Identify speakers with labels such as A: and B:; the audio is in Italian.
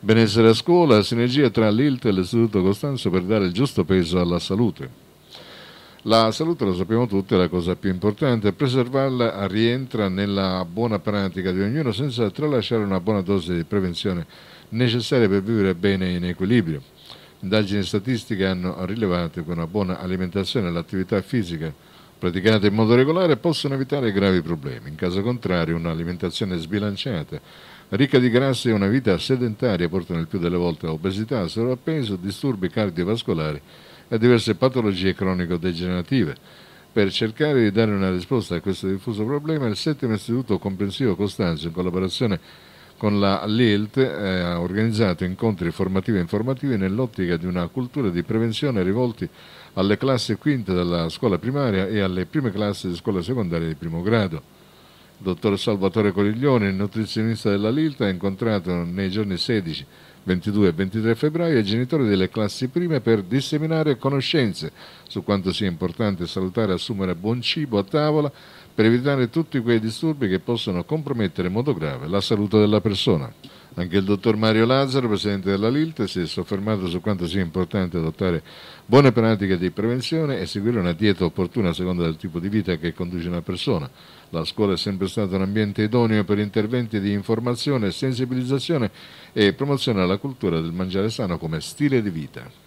A: Benessere a scuola, sinergia tra l'ILT e l'Istituto Costanzo per dare il giusto peso alla salute. La salute, lo sappiamo tutti, è la cosa più importante. Preservarla rientra nella buona pratica di ognuno senza tralasciare una buona dose di prevenzione necessaria per vivere bene in equilibrio. Indagini statistiche hanno rilevato che una buona alimentazione e l'attività fisica praticate in modo regolare possono evitare gravi problemi. In caso contrario, un'alimentazione sbilanciata, ricca di grassi e una vita sedentaria portano il più delle volte a obesità, sovrappeso, disturbi cardiovascolari e diverse patologie cronico-degenerative. Per cercare di dare una risposta a questo diffuso problema, il settimo istituto comprensivo Costanzo, in collaborazione con con la LILT eh, ha organizzato incontri formativi e informativi nell'ottica di una cultura di prevenzione rivolti alle classi quinte della scuola primaria e alle prime classi di scuola secondaria di primo grado dottor Salvatore Coriglione, nutrizionista della Lilta, ha incontrato nei giorni 16, 22 e 23 febbraio i genitori delle classi prime per disseminare conoscenze su quanto sia importante salutare e assumere buon cibo a tavola per evitare tutti quei disturbi che possono compromettere in modo grave la salute della persona. Anche il dottor Mario Lazzaro, presidente della LILT, si è soffermato su quanto sia importante adottare buone pratiche di prevenzione e seguire una dieta opportuna a seconda del tipo di vita che conduce una persona. La scuola è sempre stata un ambiente idoneo per interventi di informazione, sensibilizzazione e promozione alla cultura del mangiare sano come stile di vita.